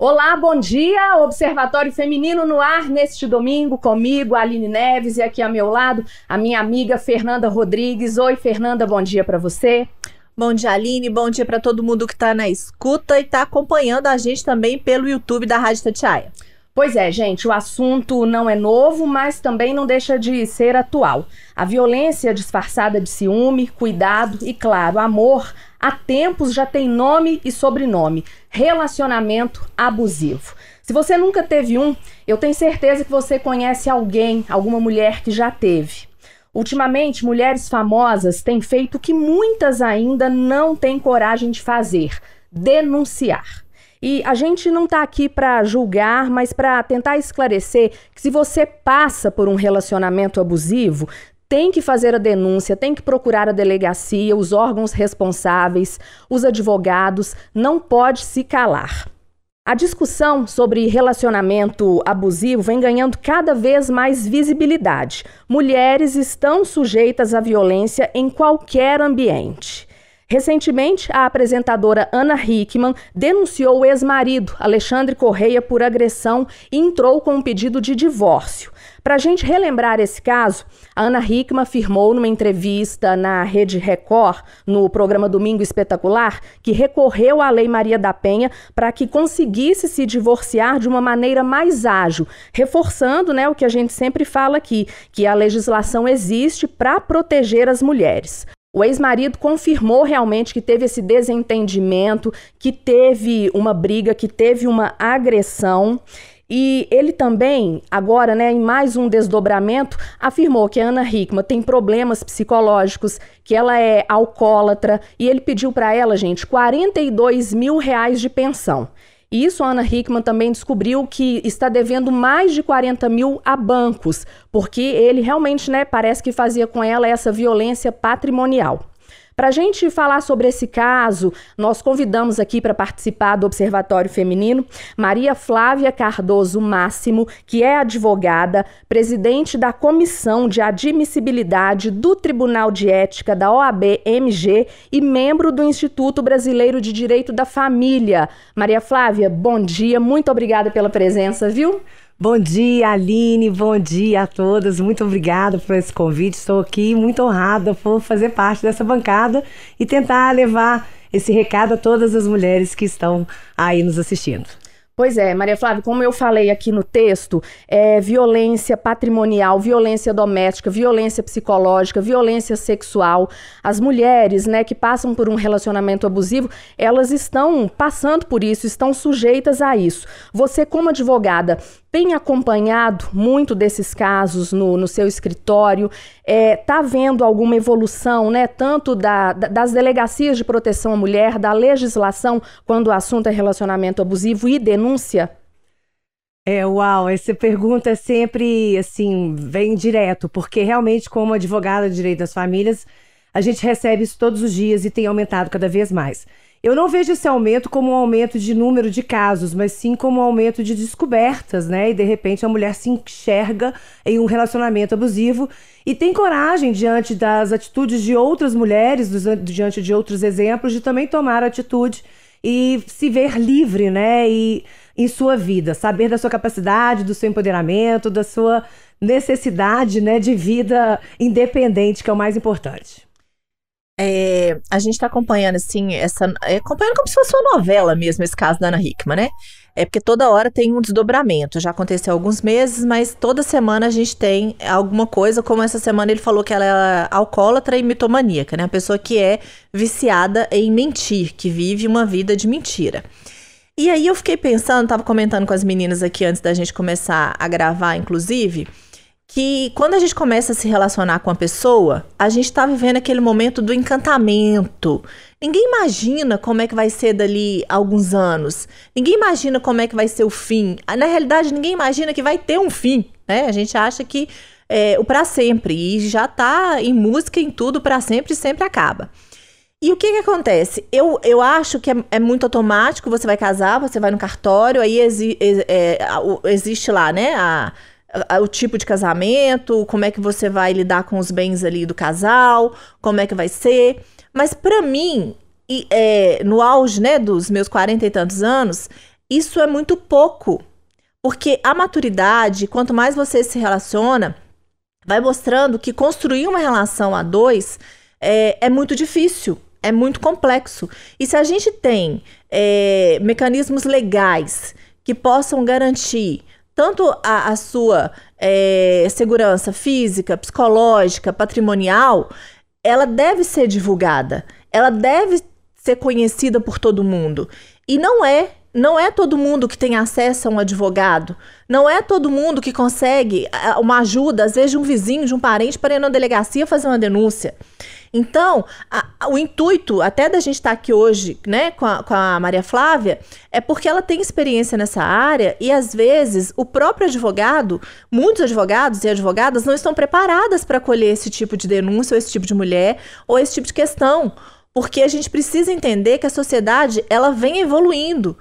Olá, bom dia! Observatório Feminino no ar neste domingo, comigo, Aline Neves, e aqui ao meu lado, a minha amiga Fernanda Rodrigues. Oi, Fernanda, bom dia para você. Bom dia, Aline. Bom dia para todo mundo que está na escuta e está acompanhando a gente também pelo YouTube da Rádio Tatiaia. Pois é, gente, o assunto não é novo, mas também não deixa de ser atual. A violência disfarçada de ciúme, cuidado e, claro, amor, há tempos já tem nome e sobrenome: relacionamento abusivo. Se você nunca teve um, eu tenho certeza que você conhece alguém, alguma mulher que já teve. Ultimamente, mulheres famosas têm feito o que muitas ainda não têm coragem de fazer: denunciar. E a gente não está aqui para julgar, mas para tentar esclarecer que se você passa por um relacionamento abusivo, tem que fazer a denúncia, tem que procurar a delegacia, os órgãos responsáveis, os advogados, não pode se calar. A discussão sobre relacionamento abusivo vem ganhando cada vez mais visibilidade. Mulheres estão sujeitas à violência em qualquer ambiente. Recentemente, a apresentadora Ana Hickman denunciou o ex-marido, Alexandre Correia, por agressão e entrou com um pedido de divórcio. Para a gente relembrar esse caso, a Ana Hickman afirmou numa entrevista na Rede Record, no programa Domingo Espetacular, que recorreu à Lei Maria da Penha para que conseguisse se divorciar de uma maneira mais ágil, reforçando né, o que a gente sempre fala aqui, que a legislação existe para proteger as mulheres. O ex-marido confirmou realmente que teve esse desentendimento, que teve uma briga, que teve uma agressão. E ele também, agora, né, em mais um desdobramento, afirmou que a Ana Hickman tem problemas psicológicos, que ela é alcoólatra, e ele pediu para ela, gente, 42 mil reais de pensão isso a Ana Hickman também descobriu que está devendo mais de 40 mil a bancos, porque ele realmente né, parece que fazia com ela essa violência patrimonial. Para a gente falar sobre esse caso, nós convidamos aqui para participar do Observatório Feminino Maria Flávia Cardoso Máximo, que é advogada, presidente da Comissão de Admissibilidade do Tribunal de Ética da OAB-MG e membro do Instituto Brasileiro de Direito da Família. Maria Flávia, bom dia, muito obrigada pela presença, viu? Bom dia, Aline. Bom dia a todos. Muito obrigada por esse convite. Estou aqui muito honrada por fazer parte dessa bancada e tentar levar esse recado a todas as mulheres que estão aí nos assistindo. Pois é, Maria Flávia, como eu falei aqui no texto, é, violência patrimonial, violência doméstica, violência psicológica, violência sexual. As mulheres né, que passam por um relacionamento abusivo, elas estão passando por isso, estão sujeitas a isso. Você, como advogada, tem acompanhado muito desses casos no, no seu escritório? Está é, tá vendo alguma evolução, né? Tanto da, das delegacias de proteção à mulher, da legislação, quando o assunto é relacionamento abusivo e denúncia? É, uau, essa pergunta é sempre, assim, vem direto, porque realmente, como advogada de direito das famílias, a gente recebe isso todos os dias e tem aumentado cada vez mais. Eu não vejo esse aumento como um aumento de número de casos, mas sim como um aumento de descobertas, né? E de repente a mulher se enxerga em um relacionamento abusivo e tem coragem, diante das atitudes de outras mulheres, diante de outros exemplos, de também tomar atitude e se ver livre, né? E em sua vida, saber da sua capacidade, do seu empoderamento, da sua necessidade, né, de vida independente, que é o mais importante. É, a gente está acompanhando, assim, essa. É, acompanhando como se fosse uma novela mesmo, esse caso da Ana Hickman, né? É porque toda hora tem um desdobramento. Já aconteceu há alguns meses, mas toda semana a gente tem alguma coisa, como essa semana ele falou que ela é alcoólatra e mitomaníaca, né? Uma pessoa que é viciada em mentir, que vive uma vida de mentira. E aí eu fiquei pensando, tava comentando com as meninas aqui antes da gente começar a gravar, inclusive que quando a gente começa a se relacionar com a pessoa, a gente está vivendo aquele momento do encantamento. Ninguém imagina como é que vai ser dali alguns anos. Ninguém imagina como é que vai ser o fim. Ah, na realidade, ninguém imagina que vai ter um fim, né? A gente acha que é o para sempre e já tá em música em tudo para sempre e sempre acaba. E o que que acontece? Eu, eu acho que é, é, muito automático, você vai casar, você vai no cartório, aí exi, ex, é, existe lá, né, a, o tipo de casamento, como é que você vai lidar com os bens ali do casal, como é que vai ser. Mas para mim, e, é, no auge né, dos meus quarenta e tantos anos, isso é muito pouco. Porque a maturidade, quanto mais você se relaciona, vai mostrando que construir uma relação a dois é, é muito difícil, é muito complexo. E se a gente tem é, mecanismos legais que possam garantir tanto a, a sua é, segurança física, psicológica, patrimonial, ela deve ser divulgada, ela deve ser conhecida por todo mundo. E não é, não é todo mundo que tem acesso a um advogado, não é todo mundo que consegue uma ajuda, às vezes de um vizinho, de um parente, para ir na delegacia fazer uma denúncia. Então, a, o intuito até da gente estar tá aqui hoje, né, com a, com a Maria Flávia, é porque ela tem experiência nessa área e às vezes o próprio advogado, muitos advogados e advogadas não estão preparadas para acolher esse tipo de denúncia, ou esse tipo de mulher, ou esse tipo de questão, porque a gente precisa entender que a sociedade ela vem evoluindo.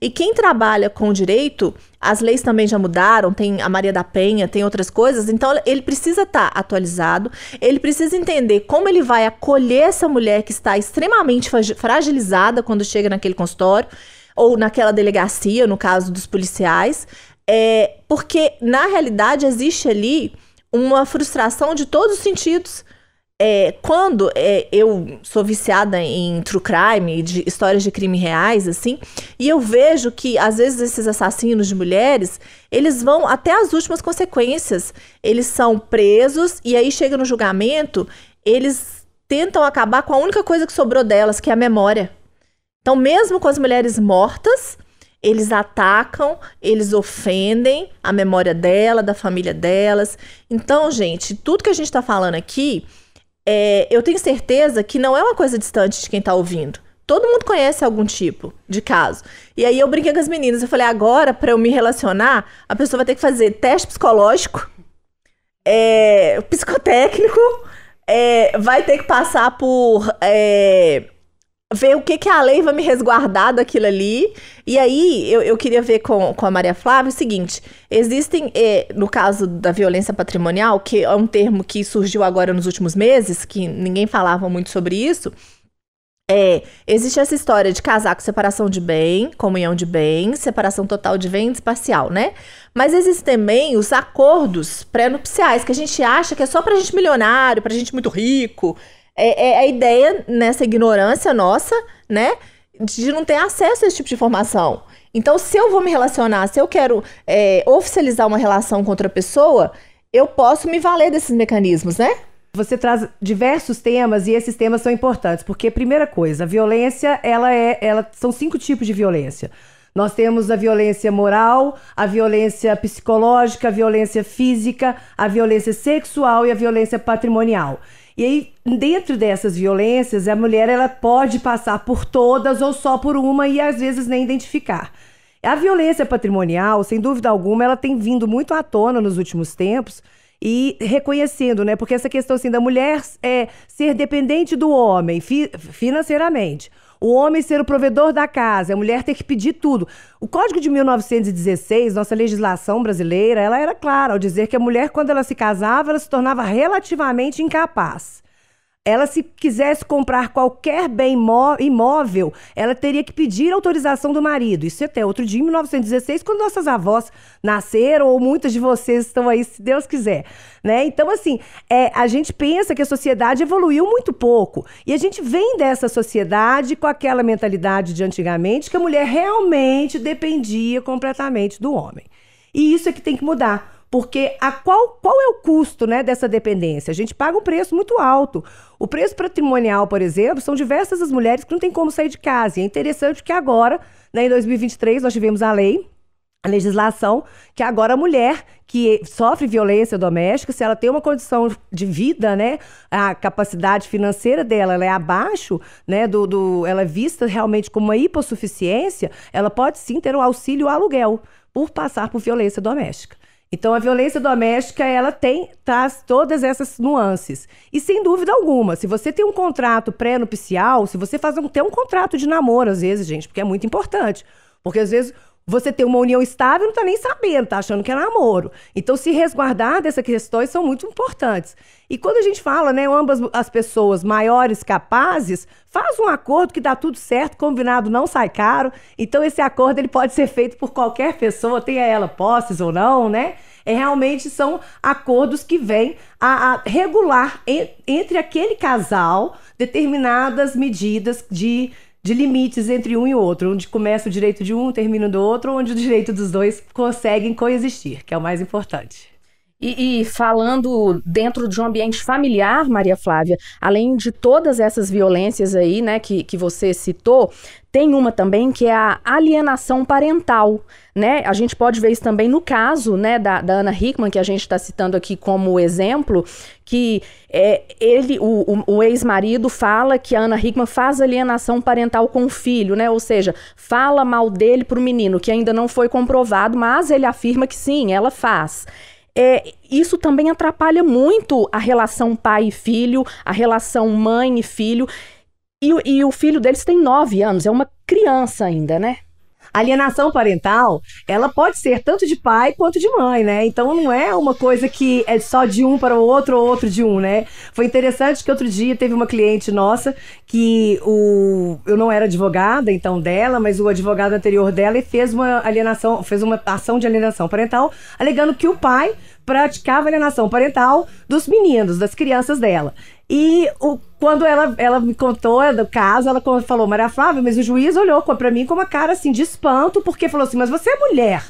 E quem trabalha com direito, as leis também já mudaram, tem a Maria da Penha, tem outras coisas, então ele precisa estar tá atualizado, ele precisa entender como ele vai acolher essa mulher que está extremamente fragilizada quando chega naquele consultório ou naquela delegacia, no caso dos policiais, é, porque na realidade existe ali uma frustração de todos os sentidos é, quando é, eu sou viciada em true crime, de histórias de crime reais, assim, e eu vejo que, às vezes, esses assassinos de mulheres, eles vão até as últimas consequências. Eles são presos e aí chega no julgamento, eles tentam acabar com a única coisa que sobrou delas, que é a memória. Então, mesmo com as mulheres mortas, eles atacam, eles ofendem a memória dela, da família delas. Então, gente, tudo que a gente está falando aqui é, eu tenho certeza que não é uma coisa distante de quem tá ouvindo. Todo mundo conhece algum tipo de caso. E aí eu brinquei com as meninas. Eu falei, agora, para eu me relacionar, a pessoa vai ter que fazer teste psicológico, é, psicotécnico, é, vai ter que passar por é, ver o que, que a lei vai me resguardar daquilo ali. E aí, eu, eu queria ver com, com a Maria Flávia o seguinte: existem, eh, no caso da violência patrimonial, que é um termo que surgiu agora nos últimos meses, que ninguém falava muito sobre isso. É, existe essa história de casar com separação de bem, comunhão de bens, separação total de bens parcial, né? Mas existem também os acordos pré-nupciais, que a gente acha que é só pra gente milionário, pra gente muito rico, é, é a ideia nessa ignorância nossa, né? De não ter acesso a esse tipo de informação. Então, se eu vou me relacionar, se eu quero é, oficializar uma relação com outra pessoa, eu posso me valer desses mecanismos, né? Você traz diversos temas e esses temas são importantes, porque primeira coisa, a violência, ela é, ela são cinco tipos de violência. Nós temos a violência moral, a violência psicológica, a violência física, a violência sexual e a violência patrimonial. E aí, dentro dessas violências, a mulher ela pode passar por todas ou só por uma e às vezes nem identificar. A violência patrimonial, sem dúvida alguma, ela tem vindo muito à tona nos últimos tempos e reconhecendo, né? Porque essa questão assim da mulher é ser dependente do homem fi financeiramente o homem ser o provedor da casa, a mulher ter que pedir tudo. O Código de 1916, nossa legislação brasileira, ela era clara ao dizer que a mulher, quando ela se casava, ela se tornava relativamente incapaz. Ela, se quisesse comprar qualquer bem imóvel, ela teria que pedir autorização do marido. Isso até outro dia, em 1916, quando nossas avós nasceram, ou muitas de vocês estão aí, se Deus quiser. Né? Então, assim, é, a gente pensa que a sociedade evoluiu muito pouco. E a gente vem dessa sociedade com aquela mentalidade de antigamente que a mulher realmente dependia completamente do homem. E isso é que tem que mudar. Porque a qual, qual é o custo né, dessa dependência? A gente paga um preço muito alto. O preço patrimonial, por exemplo, são diversas as mulheres que não têm como sair de casa. E é interessante que agora, né, em 2023, nós tivemos a lei a legislação que agora a mulher que sofre violência doméstica, se ela tem uma condição de vida, né, a capacidade financeira dela é abaixo, né, do, do ela é vista realmente como uma hipossuficiência, ela pode sim ter um auxílio aluguel por passar por violência doméstica. Então, a violência doméstica, ela tem, traz todas essas nuances. E sem dúvida alguma, se você tem um contrato pré-nupcial, se você faz um, tem um contrato de namoro, às vezes, gente, porque é muito importante. Porque às vezes você ter uma união estável não tá nem sabendo, tá achando que é namoro. Então, se resguardar dessas questões são muito importantes. E quando a gente fala, né, ambas as pessoas maiores capazes, faz um acordo que dá tudo certo, combinado não sai caro. Então, esse acordo ele pode ser feito por qualquer pessoa, tenha ela posses ou não, né? É, realmente são acordos que vêm a, a, regular en, entre aquele casal determinadas medidas de de limites entre um e outro, onde começa o direito de um, termina do outro, onde o direito dos dois conseguem coexistir, que é o mais importante. E, e, falando dentro de um ambiente familiar, Maria Flávia, além de todas essas violências aí, né, que, que você citou, tem uma também que é a alienação parental, né? A gente pode ver isso também no caso, né, da, da Ana Hickman, que a gente está citando aqui como exemplo, que é, ele, o, o, o ex-marido fala que a Ana Hickman faz alienação parental com o filho, né? Ou seja, fala mal dele para o menino, que ainda não foi comprovado, mas ele afirma que sim, ela faz é, isso também atrapalha muito a relação pai e filho, a relação mãe e filho. E, e o filho deles tem nove anos, é uma criança ainda, né? alienação parental, ela pode ser tanto de pai quanto de mãe, né? Então não é uma coisa que é só de um para o outro ou outro de um, né? Foi interessante que outro dia teve uma cliente nossa que o eu não era advogada então dela, mas o advogado anterior dela fez uma alienação, fez uma ação de alienação parental, alegando que o pai praticava alienação parental dos meninos, das crianças dela. E o, quando ela, ela me contou é, do caso, ela falou, Maria Flávia, mas o juiz olhou para mim com uma cara assim de espanto, porque falou assim: Mas você é mulher.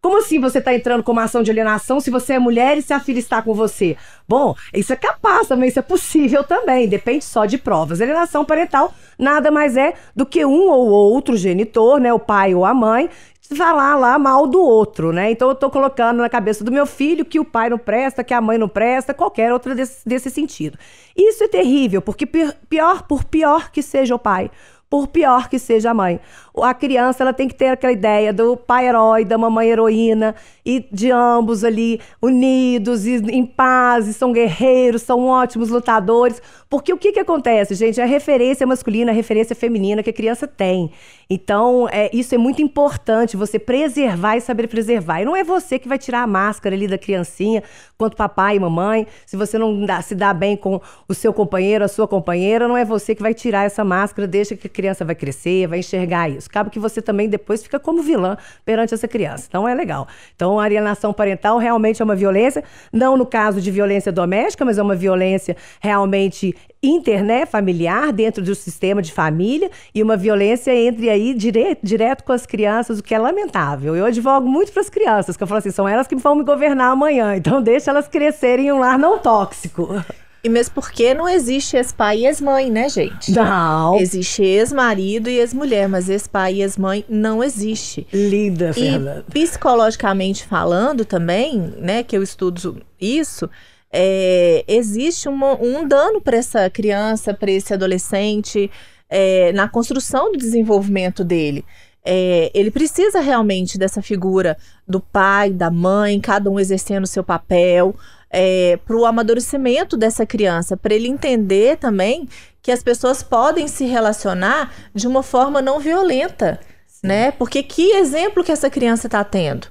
Como assim você está entrando com uma ação de alienação se você é mulher e se a filha está com você? Bom, isso é capaz também, isso é possível também, depende só de provas. Alienação parental nada mais é do que um ou outro genitor, né, o pai ou a mãe, falar lá mal do outro, né? Então eu tô colocando na cabeça do meu filho que o pai não presta, que a mãe não presta, qualquer outro desse, desse sentido. Isso é terrível, porque pior, por pior que seja o pai, por pior que seja a mãe, a criança ela tem que ter aquela ideia do pai herói, da mamãe heroína, e de ambos ali unidos e em paz, e são guerreiros, são ótimos lutadores. Porque o que, que acontece, gente? A é referência masculina, a é referência feminina que a criança tem. Então, é, isso é muito importante, você preservar e saber preservar. E não é você que vai tirar a máscara ali da criancinha, quanto papai e mamãe. Se você não dá, se dá bem com o seu companheiro, a sua companheira, não é você que vai tirar essa máscara, deixa que a criança vai crescer, vai enxergar isso isso. Cabe que você também depois fica como vilã perante essa criança. Então é legal. Então, a alienação parental realmente é uma violência, não no caso de violência doméstica, mas é uma violência realmente inter, né, familiar, dentro do sistema de família, e uma violência entre aí dire, direto com as crianças, o que é lamentável. Eu advogo muito para as crianças, que eu falo assim, são elas que vão me governar amanhã, então deixa elas crescerem em um lar não tóxico. E mesmo porque não existe ex-pai e ex-mãe, né, gente? Não. Existe ex-marido e ex-mulher, mas ex-pai e ex-mãe não existe. Linda, Fernanda. E psicologicamente falando também, né, que eu estudo isso, é, existe uma, um dano para essa criança, para esse adolescente, é, na construção do desenvolvimento dele. É, ele precisa realmente dessa figura do pai, da mãe, cada um exercendo o seu papel é, para o amadurecimento dessa criança, para ele entender também que as pessoas podem se relacionar de uma forma não violenta, Sim. né? Porque que exemplo que essa criança está tendo?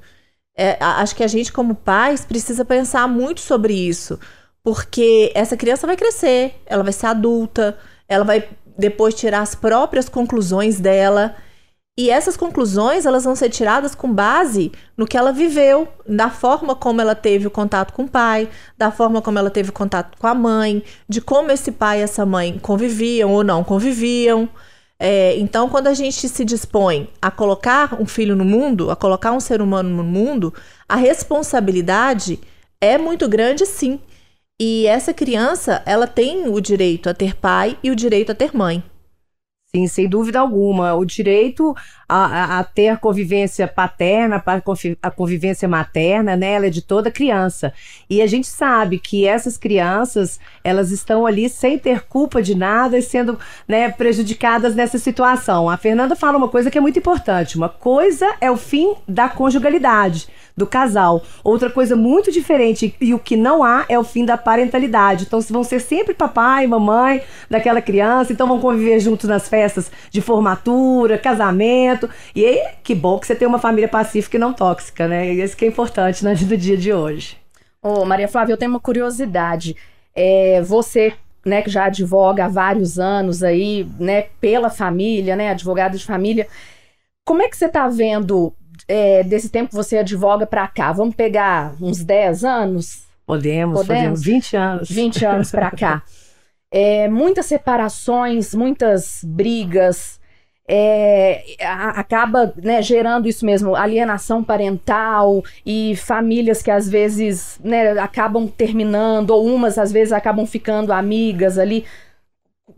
É, acho que a gente, como pais, precisa pensar muito sobre isso, porque essa criança vai crescer, ela vai ser adulta, ela vai depois tirar as próprias conclusões dela. E essas conclusões, elas vão ser tiradas com base no que ela viveu, da forma como ela teve o contato com o pai, da forma como ela teve o contato com a mãe, de como esse pai e essa mãe conviviam ou não conviviam. É, então, quando a gente se dispõe a colocar um filho no mundo, a colocar um ser humano no mundo, a responsabilidade é muito grande, sim. E essa criança, ela tem o direito a ter pai e o direito a ter mãe. Sim, sem dúvida alguma. O direito a, a, ter convivência paterna, a convivência materna, né? Ela é de toda criança. E a gente sabe que essas crianças, elas estão ali sem ter culpa de nada e sendo né, prejudicadas nessa situação. A Fernanda fala uma coisa que é muito importante. Uma coisa é o fim da conjugalidade do casal. Outra coisa muito diferente e o que não há é o fim da parentalidade. Então vão ser sempre papai, mamãe daquela criança, então vão conviver juntos nas festas de formatura, casamento. E aí, que bom que você tem uma família pacífica e não tóxica, né? Isso que é importante né, do dia de hoje. Ô, oh, Maria Flávia, eu tenho uma curiosidade. É, você né, que já advoga há vários anos aí, né, pela família, né, advogado de família. Como é que você está vendo é, desse tempo que você advoga para cá, vamos pegar uns 10 anos? Podemos, podemos, podemos 20 anos. 20 anos para cá. É, muitas separações, muitas brigas, é, a, acaba né, gerando isso mesmo, alienação parental e famílias que às vezes né, acabam terminando, ou umas às vezes acabam ficando amigas ali.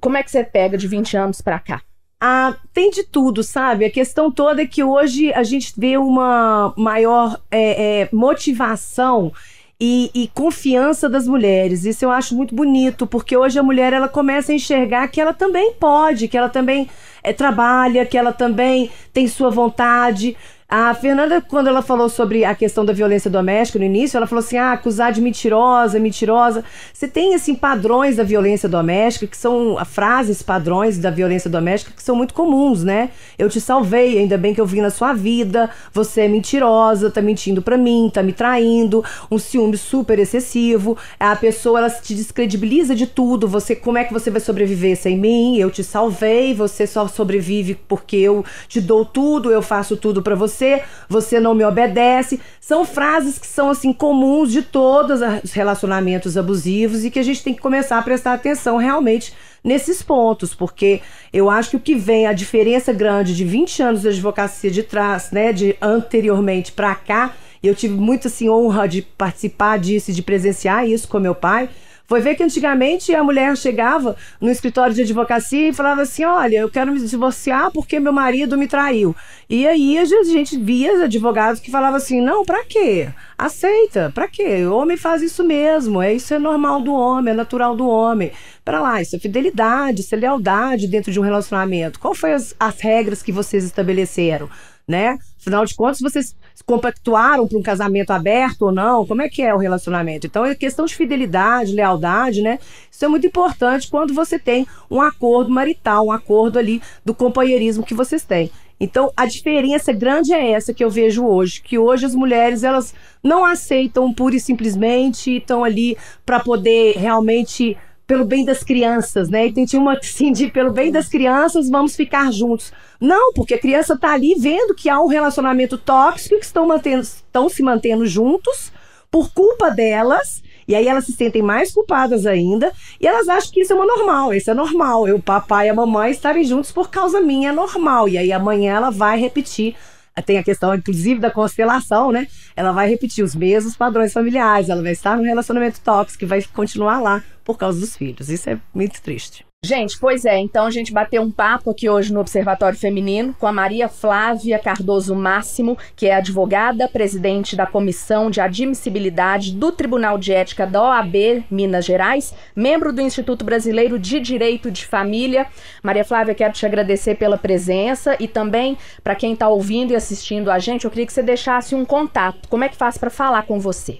Como é que você pega de 20 anos para cá? Ah, tem de tudo, sabe? A questão toda é que hoje a gente vê uma maior é, é, motivação e, e, confiança das mulheres. Isso eu acho muito bonito, porque hoje a mulher ela começa a enxergar que ela também pode, que ela também é, trabalha, que ela também tem sua vontade. A Fernanda, quando ela falou sobre a questão da violência doméstica no início, ela falou assim: ah, acusar de mentirosa, mentirosa. Você tem, assim, padrões da violência doméstica, que são ah, frases padrões da violência doméstica que são muito comuns, né? Eu te salvei, ainda bem que eu vim na sua vida, você é mentirosa, tá mentindo pra mim, tá me traindo, um ciúme super excessivo. A pessoa, ela te descredibiliza de tudo. Você, como é que você vai sobreviver sem mim? Eu te salvei, você só sobrevive porque eu te dou tudo, eu faço tudo para você você, você não me obedece. São frases que são assim comuns de todos os relacionamentos abusivos e que a gente tem que começar a prestar atenção realmente nesses pontos, porque eu acho que o que vem a diferença grande de 20 anos de advocacia de trás, né, de anteriormente para cá, eu tive muito assim honra de participar disso, de presenciar isso com meu pai foi ver que antigamente a mulher chegava no escritório de advocacia e falava assim: Olha, eu quero me divorciar porque meu marido me traiu. E aí a gente via advogados que falavam assim: Não, pra quê? Aceita, pra quê? O homem faz isso mesmo, é isso é normal do homem, é natural do homem. Pra lá, isso é fidelidade, isso é lealdade dentro de um relacionamento. Qual foi as, as regras que vocês estabeleceram? né? Afinal de contas, vocês se compactuaram para um casamento aberto ou não? Como é que é o relacionamento? Então, é questão de fidelidade, lealdade, né? Isso é muito importante quando você tem um acordo marital, um acordo ali do companheirismo que vocês têm. Então, a diferença grande é essa que eu vejo hoje, que hoje as mulheres, elas não aceitam pura e simplesmente, estão ali para poder realmente pelo bem das crianças, né? Então tinha uma assim de pelo bem das crianças, vamos ficar juntos. Não, porque a criança está ali vendo que há um relacionamento tóxico que estão, mantendo, estão se mantendo juntos por culpa delas. E aí elas se sentem mais culpadas ainda e elas acham que isso é uma normal, isso é normal. Eu, papai e a mamãe estarem juntos por causa minha é normal. E aí amanhã ela vai repetir tem a questão, inclusive, da constelação, né? Ela vai repetir os mesmos padrões familiares, ela vai estar num relacionamento tóxico que vai continuar lá por causa dos filhos. Isso é muito triste. Gente, pois é, então a gente bateu um papo aqui hoje no Observatório Feminino com a Maria Flávia Cardoso Máximo, que é advogada, presidente da Comissão de Admissibilidade do Tribunal de Ética da OAB Minas Gerais, membro do Instituto Brasileiro de Direito de Família. Maria Flávia, quero te agradecer pela presença e também para quem está ouvindo e assistindo a gente, eu queria que você deixasse um contato. Como é que faz para falar com você?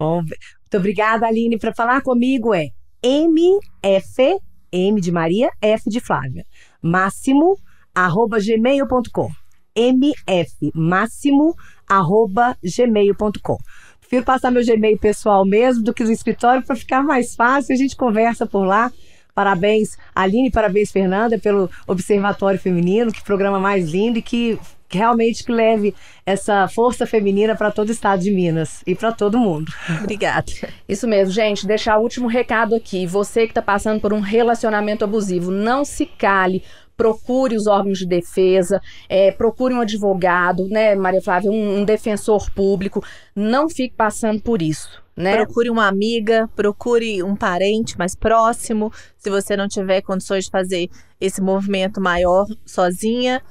Bom, muito obrigada, Aline, para falar comigo é mf M de Maria, F de Flávia. Máximo, arroba gmail.com. MF, máximo, arroba gmail.com. Prefiro passar meu Gmail pessoal mesmo do que no escritório para ficar mais fácil. A gente conversa por lá. Parabéns, Aline, parabéns, Fernanda, pelo Observatório Feminino. Que programa mais lindo e que realmente que leve essa força feminina para todo o estado de Minas e para todo mundo. Obrigada. Isso mesmo, gente. Deixar o último recado aqui. Você que está passando por um relacionamento abusivo, não se cale procure os órgãos de defesa, é, procure um advogado, né, Maria Flávia, um, um, defensor público. Não fique passando por isso. Né? Procure uma amiga, procure um parente mais próximo, se você não tiver condições de fazer esse movimento maior sozinha.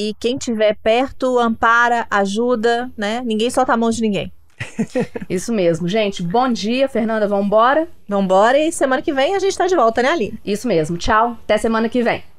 E quem tiver perto, ampara, ajuda, né? Ninguém solta a mão de ninguém. Isso mesmo, gente. Bom dia, Fernanda. Vambora? Vambora e semana que vem a gente tá de volta, né, Aline? Isso mesmo. Tchau. Até semana que vem.